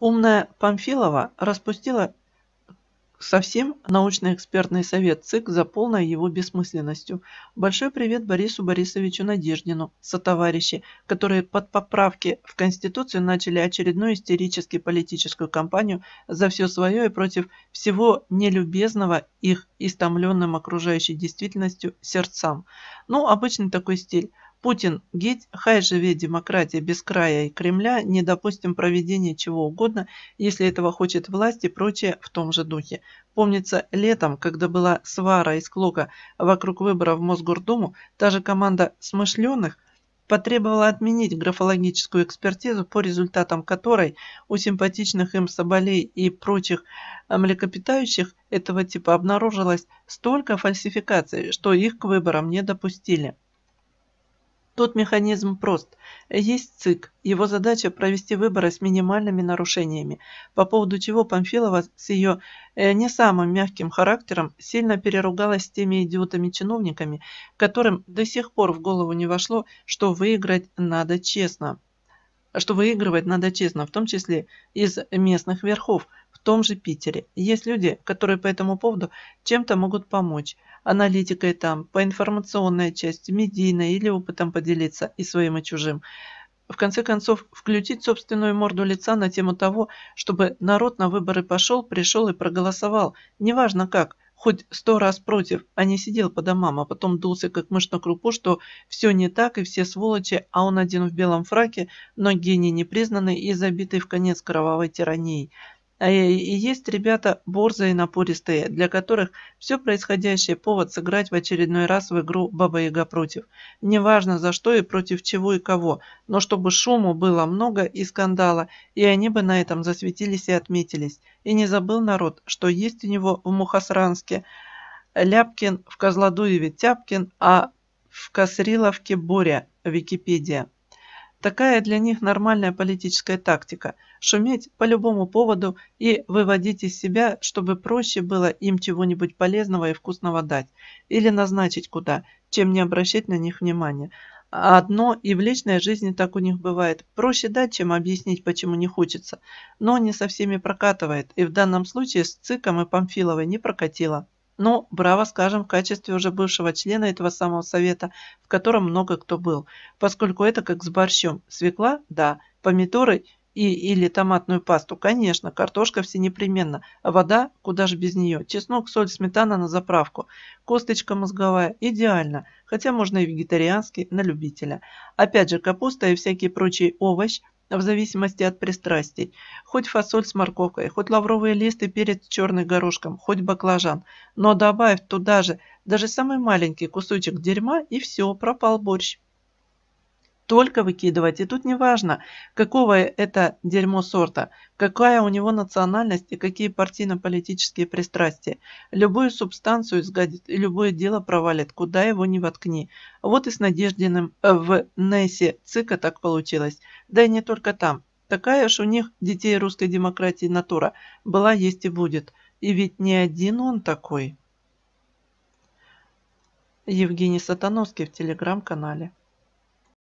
Умная Памфилова распустила совсем научно-экспертный совет ЦИК за полной его бессмысленностью. Большой привет Борису Борисовичу Надеждину, сотоварищи, которые под поправки в Конституцию начали очередную истерически политическую кампанию за все свое и против всего нелюбезного их истомленным окружающей действительностью сердцам. Ну, обычный такой стиль – Путин, гить, хай живе демократия без края и Кремля, не допустим проведения чего угодно, если этого хочет власть и прочее в том же духе. Помнится, летом, когда была свара и склока вокруг выбора в Мосгордуму, та же команда смышленых потребовала отменить графологическую экспертизу, по результатам которой у симпатичных им соболей и прочих млекопитающих этого типа обнаружилось столько фальсификаций, что их к выборам не допустили. Тут механизм прост. Есть ЦИК. Его задача провести выборы с минимальными нарушениями, по поводу чего Памфилова с ее э, не самым мягким характером сильно переругалась с теми идиотами-чиновниками, которым до сих пор в голову не вошло, что выиграть надо честно. Что выигрывать надо честно, в том числе из местных верхов, том же Питере. Есть люди, которые по этому поводу чем-то могут помочь. Аналитикой там, по информационной части, медийной или опытом поделиться и своим, и чужим. В конце концов, включить собственную морду лица на тему того, чтобы народ на выборы пошел, пришел и проголосовал. Неважно как, хоть сто раз против, а не сидел по домам, а потом дулся как мышь на крупу, что все не так и все сволочи, а он один в белом фраке, но гений непризнанный и забитый в конец кровавой тиранией. Э, и есть ребята борзые и напористые, для которых все происходящее повод сыграть в очередной раз в игру «Баба-Яга против». Неважно за что и против чего и кого, но чтобы шуму было много и скандала, и они бы на этом засветились и отметились. И не забыл народ, что есть у него в Мухосранске Ляпкин, в Козлодуеве Тяпкин, а в Косриловке Боря, Википедия. Такая для них нормальная политическая тактика – шуметь по любому поводу и выводить из себя, чтобы проще было им чего-нибудь полезного и вкусного дать, или назначить куда, чем не обращать на них внимания. А Одно и в личной жизни так у них бывает. Проще дать, чем объяснить, почему не хочется. Но не со всеми прокатывает, и в данном случае с Циком и Памфиловой не прокатило. Ну, браво, скажем, в качестве уже бывшего члена этого самого совета, в котором много кто был, поскольку это как с борщом. Свекла – да, помидоры и или томатную пасту, конечно, картошка все непременно, а вода, куда же без нее, чеснок, соль, сметана на заправку, косточка мозговая, идеально, хотя можно и вегетарианский, на любителя. Опять же, капуста и всякие прочие овощи – в зависимости от пристрастий. Хоть фасоль с морковкой, хоть лавровые листы и перец с черным горошком, хоть баклажан. Но добавь туда же даже самый маленький кусочек дерьма, и все, пропал борщ только выкидывать. И тут не важно, какого это дерьмо сорта, какая у него национальность и какие партийно-политические пристрастия. Любую субстанцию изгадит и любое дело провалит, куда его не воткни. Вот и с Надеждиным э, в Нессе Цика так получилось. Да и не только там. Такая уж у них, детей русской демократии, натура. Была, есть и будет. И ведь не один он такой. Евгений Сатановский в телеграм-канале.